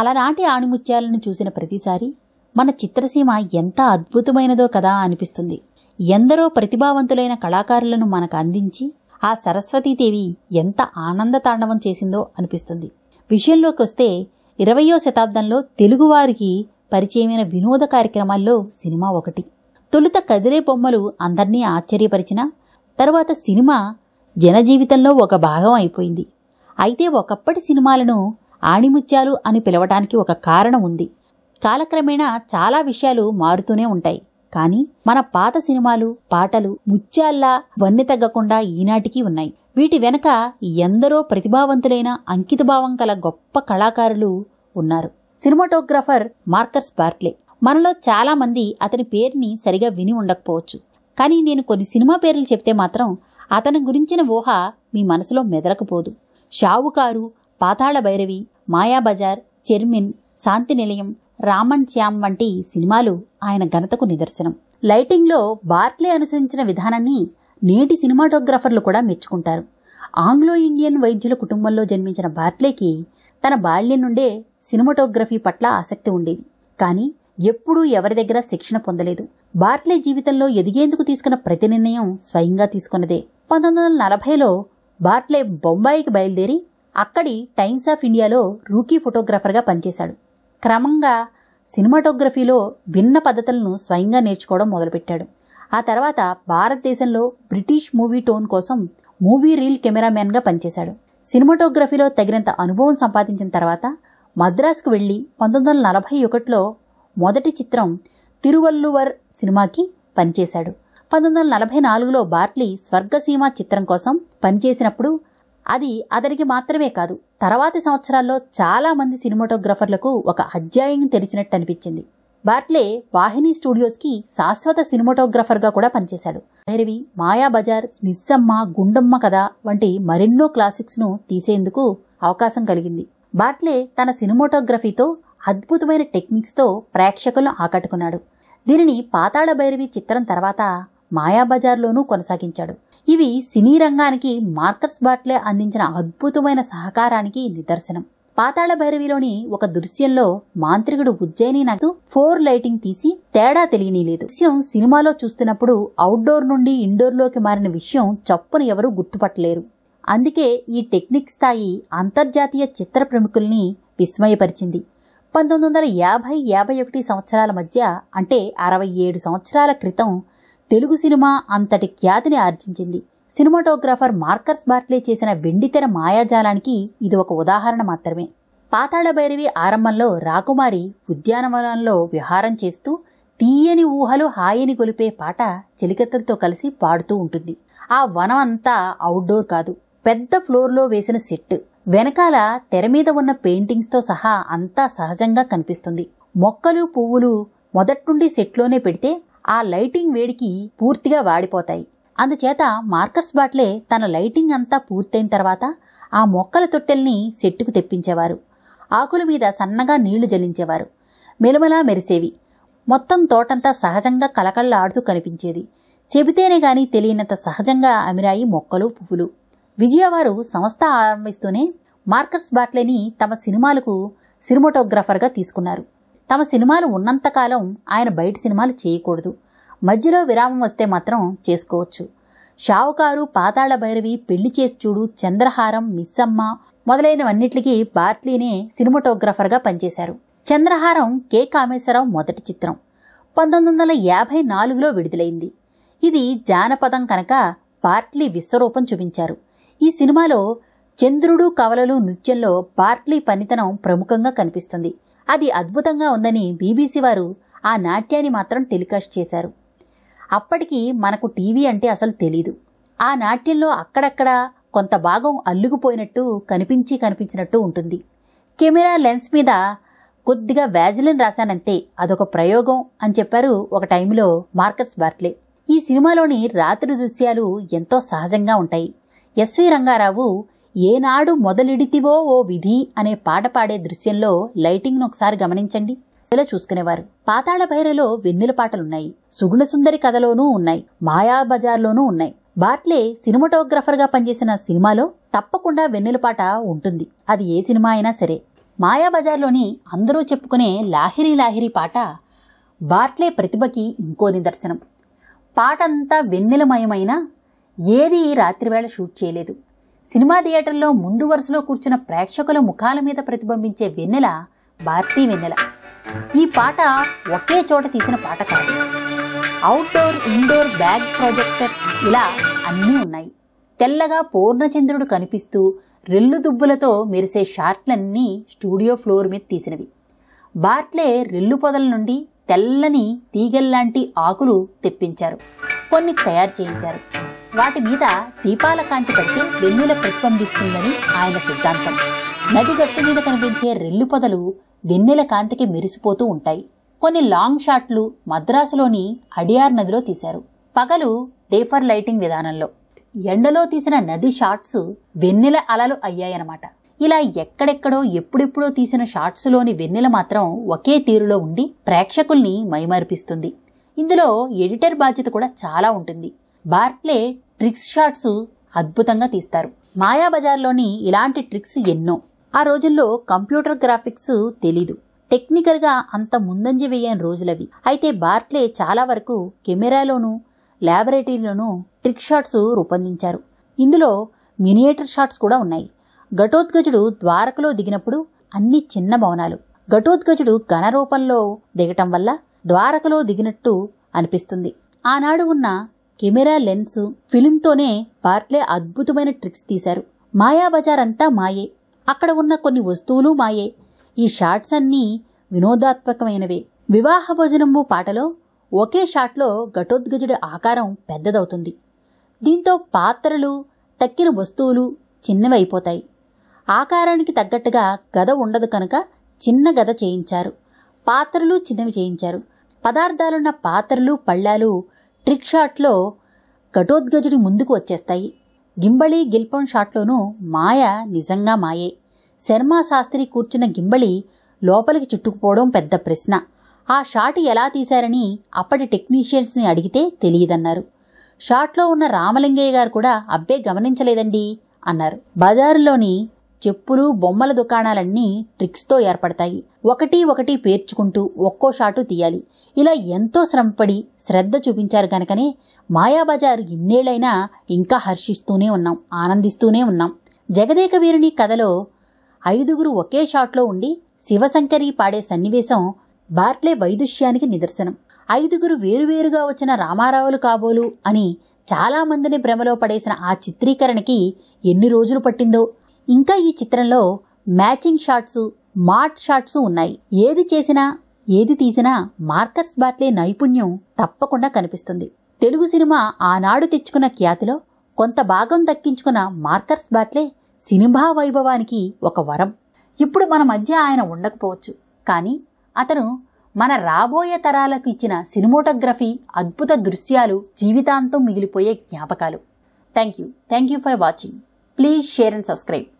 అలనాటి ఆణిముత్యాలను చూసిన ప్రతిసారి మన చిత్రసీమ ఎంత అద్భుతమైనదో కదా అనిపిస్తుంది ఎందరో ప్రతిభావంతులైన కళాకారులను మనకు అందించి ఆ సరస్వతీదేవి ఎంత ఆనంద తాండవం చేసిందో అనిపిస్తుంది విషయంలోకి వస్తే ఇరవయో శతాబ్దంలో తెలుగువారికి పరిచయమైన వినోద కార్యక్రమాల్లో సినిమా ఒకటి తొలుత కదిలే బొమ్మలు అందర్నీ ఆశ్చర్యపరిచిన తర్వాత సినిమా జనజీవితంలో ఒక భాగం అయిపోయింది అయితే ఒకప్పటి సినిమాలను ఆణిముత్యాలు అని పిలవటానికి ఒక కారణం ఉంది కాలక్రమేణా చాలా విషయాలు మారుతూనే ఉంటాయి కానీ మన పాత సినిమాలు పాటలు ముత్యాల్లా వన్నె తగ్గకుండా ఈనాటికి ఉన్నాయి వీటి వెనక ఎందరో ప్రతిభావంతులైన అంకితభావం కల గొప్ప కళాకారులు ఉన్నారు సినిమాటోగ్రాఫర్ మార్కర్స్ బార్ట్లే మనలో చాలా మంది అతని పేరుని సరిగా విని ఉండకపోవచ్చు కానీ నేను కొన్ని సినిమా పేర్లు చెప్తే మాత్రం అతని గురించిన ఊహ మీ మనసులో మెదలకపోదు షావుకారు పాతాళ భైరవి మాయాబజార్ చెర్మిన్ శాంతి నిలయం రామన్ శ్యామ్ వంటి సినిమాలు ఆయన ఘనతకు నిదర్శనం లైటింగ్లో బార్క్లే అనుసరించిన విధానాన్ని నేటి సినిమాటోగ్రాఫర్లు కూడా మెచ్చుకుంటారు ఆంగ్లో ఇండియన్ వైద్యుల కుటుంబంలో జన్మించిన బార్క్లేకి తన బాల్యం నుండే సినిమాటోగ్రఫీ పట్ల ఆసక్తి ఉండేది కానీ ఎప్పుడూ ఎవరి దగ్గర శిక్షణ పొందలేదు బార్క్లే జీవితంలో ఎదిగేందుకు తీసుకున్న ప్రతి నిర్ణయం స్వయంగా తీసుకున్నదే పంతొమ్మిది వందల నలభైలో బార్ట్లే బొంబాయికి బయలుదేరి అక్కడి టైమ్స్ ఆఫ్ ఇండియాలో రూకీ ఫోటోగ్రాఫర్గా పనిచేశాడు క్రమంగా సినిమాటోగ్రఫీలో భిన్న పద్ధతులను స్వయంగా నేర్చుకోవడం మొదలుపెట్టాడు ఆ తర్వాత భారతదేశంలో బ్రిటిష్ మూవీ టోన్ కోసం మూవీ రీల్ కెమెరామ్యాన్గా పనిచేశాడు సినిమాటోగ్రఫీలో తగినంత అనుభవం సంపాదించిన తర్వాత మద్రాసుకు వెళ్ళి పంతొమ్మిది వందల నలభై ఒకటిలో మొదటి చిత్రం తిరువల్లువర్ సినిమాకి పనిచేశాడు పంతొమ్మిది వందల నలభై నాలుగులో బార్ట్లీ స్వర్గసీమ చిత్రం కోసం పనిచేసినప్పుడు అది అతనికి మాత్రమే కాదు తర్వాతి సంవత్సరాల్లో చాలామంది సినిమాటోగ్రాఫర్లకు ఒక అధ్యాయం తెరిచినట్టు అనిపించింది బార్ట్లే వాహిని స్టూడియోస్కి శాశ్వత సినిమాటోగ్రాఫర్గా కూడా పనిచేశాడు భైరవి మాయాబజార్ నిస్సమ్మ గుండమ్మ కథ వంటి మరెన్నో క్లాసిక్స్ను తీసేందుకు అవకాశం కలిగింది బార్ట్లే తన సినిమాటోగ్రఫీతో అద్భుతమైన టెక్నిక్స్తో ప్రేక్షకులను ఆకట్టుకున్నాడు దీనిని పాతాళ భైరవి చిత్రం తర్వాత మాయాబజార్లోనూ కొనసాగించాడు ఇవి సినీ రంగానికి మార్కర్స్ బాట్లే అందించిన అద్భుతమైన సహకారానికి నిదర్శనం పాతాళ భైరవిలోని ఒక దృశ్యంలో మాంత్రికుడు ఉజ్జయిని నాకు ఫోర్ లైటింగ్ తీసి తేడా తెలియనీలేదు దృశ్యం సినిమాలో చూస్తున్నప్పుడు అవుట్డోర్ నుండి ఇండోర్లోకి మారిన విషయం చప్పును ఎవరూ గుర్తుపట్టలేరు అందుకే ఈ టెక్నిక్ స్థాయి అంతర్జాతీయ చిత్ర ప్రముఖుల్ని విస్మయపరిచింది పంతొమ్మిది వందల యాభై యాభై ఒకటి సంవత్సరాల మధ్య అంటే అరవై ఏడు సంవత్సరాల క్రితం తెలుగు సినిమా అంతటి ఖ్యాతిని ఆర్జించింది సినిమాటోగ్రాఫర్ మార్కర్స్ బార్ట్లే చేసిన వెండితెర మాయాజాలానికి ఇది ఒక ఉదాహరణ మాత్రమే పాతాళ భైరవి ఆరంభంలో రాకుమారి ఉద్యానవనంలో విహారం చేస్తూ తీయని ఊహలు హాయిని గొలిపే పాట చెలికత్తలతో కలిసి పాడుతూ ఉంటుంది ఆ వనం అంతా అవుట్డోర్ కాదు పెద్ద ఫ్లోర్లో వేసిన సెట్ వెనకాల తెర మీద ఉన్న పెయింటింగ్స్తో సహా అంతా సహజంగా కనిపిస్తుంది మొక్కలు పువ్వులు మొదట్నుండి సెట్లోనే పెడితే ఆ లైటింగ్ వేడికి పూర్తిగా వాడిపోతాయి అందుచేత మార్కర్స్ బాట్లే తన లైటింగ్ అంతా పూర్తయిన తర్వాత ఆ మొక్కల తొట్టెల్ని చెట్టుకు తెప్పించేవారు ఆకుల మీద సన్నగా నీళ్లు జలించేవారు మెలమలా మెరిసేవి మొత్తం తోటంతా సహజంగా కలకళ్ళాడుతూ కనిపించేది చెబితేనే గాని తెలియనంత సహజంగా అమిరాయి మొక్కలు పువ్వులు విజయవారు సంస్థ ఆరంభిస్తూనే మార్కర్స్ బాట్లేని తమ సినిమాలకు సినిమాటోగ్రాఫర్గా తీసుకున్నారు తమ సినిమాలు ఉన్నంతకాలం ఆయన బయట సినిమాలు చేయకూడదు మధ్యలో విరామం వస్తే మాత్రం చేసుకోవచ్చు షావుకారు పాతాళ భైరవి పెళ్లి చేసి చూడు చంద్రహారం మిస్సమ్మ మొదలైనవన్నిటికీ బార్ట్లీనే సినిమాటోగ్రాఫర్గా పనిచేశారు చంద్రహారం కె కామేశ్వరరావు మొదటి చిత్రం పంతొమ్మిది వందల యాభై నాలుగులో విడుదలైంది ఇది జానపదం కనుక బార్ట్లీ విశ్వరూపం చూపించారు ఈ సినిమాలో చంద్రుడు కవలలు నృత్యంలో బార్ట్లీ పనితనం ప్రముఖంగా కనిపిస్తుంది అది అద్భుతంగా ఉందని బీబీసీ వారు ఆ నాట్యాన్ని మాత్రం టెలికాస్ట్ చేశారు అప్పటికి మనకు టీవీ అంటే అసలు తెలీదు ఆ నాట్యంలో అక్కడక్కడ కొంత భాగం అల్లుకుపోయినట్టు కనిపించి కనిపించినట్టు ఉంటుంది కెమెరా లెన్స్ మీద కొద్దిగా వ్యాజిలిన్ రాశానంతే అదొక ప్రయోగం అని చెప్పారు ఒక టైంలో మార్కర్స్ బార్ట్లే ఈ సినిమాలోని రాత్రి దృశ్యాలు ఎంతో సహజంగా ఉంటాయి ఎస్వి రంగారావు ఏనాడు మొదలిడితివో ఓ విధి అనే పాట పాడే దృశ్యంలో లైటింగ్ను ఒకసారి గమనించండి ఇలా చూసుకునేవారు పాతాళ భైరలో వెన్నెల పాటలున్నాయి సుగుణ సుందరి కథలోనూ ఉన్నాయి మాయాబజార్లోనూ ఉన్నాయి బార్ట్లే సినిమాటోగ్రఫర్గా పనిచేసిన సినిమాలో తప్పకుండా వెన్నెల పాట ఉంటుంది అది ఏ సినిమా అయినా సరే మాయాబజార్లోని అందరూ చెప్పుకునే లాహిరి లాహిరి పాట బార్ట్లే ప్రతిభకి ఇంకో నిదర్శనం పాటంతా వెన్నెలమయమైన ఏది ఈ రాత్రివేళ షూట్ చేయలేదు సినిమా థియేటర్లో ముందు వరుసలో కూర్చున్న ప్రేక్షకుల ముఖాల మీద ప్రతిబింబించే వెన్నెల బార్టీ వెన్నెల ఈ పాట ఒకే చోట తీసిన పాట కాదు అవుట్డోర్ ఇండోర్ బ్యాగ్ ప్రాజెక్టర్ ఇలా అన్నీ ఉన్నాయి తెల్లగా పూర్ణచంద్రుడు కనిపిస్తూ రెల్లు దుబ్బులతో మెరిసే షార్ట్లన్నీ స్టూడియో ఫ్లోర్ మీద తీసినవి బార్ట్లే రెల్లు పొదల నుండి తెల్లని తీగల్లాంటి ఆకులు తెప్పించారు కొన్ని తయారు చేయించారు వాటి మీద దీపాల కాంతి పడితే వెన్నుల ప్రతిబింబిస్తుందని ఆయన సిద్ధాంతం నది గట్టు మీద కనిపించే రెల్లు పొదలు వెన్నెల కాంతికి మెరిసిపోతూ ఉంటాయి కొన్ని లాంగ్ షాట్లు మద్రాసులోని అడియార్ నదిలో తీశారు పగలు డేఫర్ లైటింగ్ విధానంలో ఎండలో తీసిన నది షాట్స్ వెన్నెల అలలు అయ్యాయన్నమాట ఇలా ఎక్కడెక్కడో ఎప్పుడెప్పుడో తీసిన షాట్స్లోని వెన్నెల మాత్రం ఒకే తీరులో ఉండి ప్రేక్షకుల్ని మైమర్పిస్తుంది ఇందులో ఎడిటర్ బాధ్యత కూడా చాలా ఉంటుంది బార్క్లే ట్రిక్స్ షాట్స్ అద్భుతంగా తీస్తారు మాయాబజార్లోని ఇలాంటి ట్రిక్స్ ఎన్నో ఆ రోజుల్లో కంప్యూటర్ గ్రాఫిక్స్ తెలీదు టెక్నికల్గా అంత ముందంజ వేయని రోజులవి అయితే బార్క్లే చాలా వరకు కెమెరాలోనూ ల్యాబొరేటరీలోనూ ట్రిక్ షాట్స్ రూపొందించారు ఇందులో మినియేటర్ షాట్స్ కూడా ఉన్నాయి ఘటోద్గజుడు ద్వారకలో దిగినప్పుడు అన్ని చిన్న భవనాలు ఘటోద్గజుడు ఘన రూపంలో దిగటం వల్ల ద్వారకలో దిగినట్టు అనిపిస్తుంది ఆనాడు ఉన్న కెమెరా లెన్స్ ఫిలింతోనే పార్ట్లే అద్భుతమైన ట్రిక్స్ తీశారు మాయాబజార్ అంతా మాయే అక్కడ ఉన్న కొన్ని వస్తువులు మాయే ఈ షార్ట్స్ అన్నీ వినోదాత్మకమైనవే వివాహ భోజనము పాటలో ఒకే షాట్లో ఘటోద్గజుడి ఆకారం పెద్దదవుతుంది దీంతో పాత్రలు తక్కిన వస్తువులు చిన్నవైపోతాయి ఆకారానికి తగ్గట్టుగా గద ఉండదు కనుక చిన్న గద చేయించారు పాత్రలు చిన్నవి చేయించారు పదార్థాలున్న పాత్రలు పళ్ళాలు ట్రిక్ షాట్లో ఘటోద్గజుడి ముందుకు వచ్చేస్తాయి గింబళి గిల్పం షాట్లోనూ మాయ నిజంగా మాయే శర్మ శాస్త్రి కూర్చున్న గింబళి లోపలికి చుట్టుకుపోవడం పెద్ద ప్రశ్న ఆ షాట్ ఎలా తీశారని అప్పటి టెక్నీషియన్స్ని అడిగితే తెలియదన్నారు షాట్లో ఉన్న రామలింగయ్య గారు కూడా అబ్బే గమనించలేదండి అన్నారు బజారులోని చెప్పులు బొమ్మల దుకాణాలన్నీ ట్రిక్స్తో ఏర్పడతాయి ఒకటి ఒకటి పేర్చుకుంటూ ఒక్కో షాటు తీయాలి ఇలా ఎంతో శ్రమపడి శ్రద్ధ చూపించారు కనుకనే మాయాబజార్ ఇన్నేళ్లైనా ఇంకా హర్షిస్తూనే ఉన్నాం ఆనందిస్తూనే ఉన్నాం జగదేక వీరుని కథలో ఐదుగురు ఒకే షాట్లో ఉండి శివశంకరి పాడే సన్నివేశం బార్ట్లే వైదుష్యానికి నిదర్శనం ఐదుగురు వేరువేరుగా వచ్చిన రామారావులు కాబోలు అని చాలామందిని భ్రమలో పడేసిన ఆ చిత్రీకరణకి ఎన్ని రోజులు పట్టిందో ఇంకా ఈ చిత్రంలో మ్యాచింగ్ షాట్సు మార్ట్ షాట్సు ఉన్నాయి ఏది చేసినా ఏది తీసినా మార్కర్స్ బాట్లే నైపుణ్యం తప్పకుండా కనిపిస్తుంది తెలుగు సినిమా ఆనాడు తెచ్చుకున్న ఖ్యాతిలో కొంత భాగం దక్కించుకున్న మార్కర్స్ బాట్లే సినిమా వైభవానికి ఒక వరం ఇప్పుడు మన మధ్య ఆయన ఉండకపోవచ్చు కానీ అతను మన రాబోయే తరాలకు ఇచ్చిన సినిమోటోగ్రఫీ అద్భుత దృశ్యాలు జీవితాంతం మిగిలిపోయే జ్ఞాపకాలు thank you thank you for watching please share and subscribe